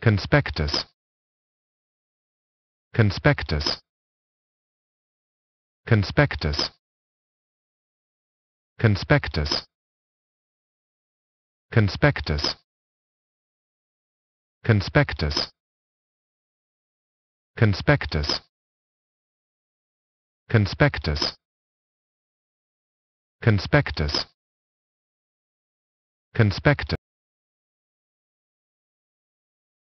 conspectus conspectus conspectus conspectus conspectus conspectus conspectus conspectus conspectus conspectus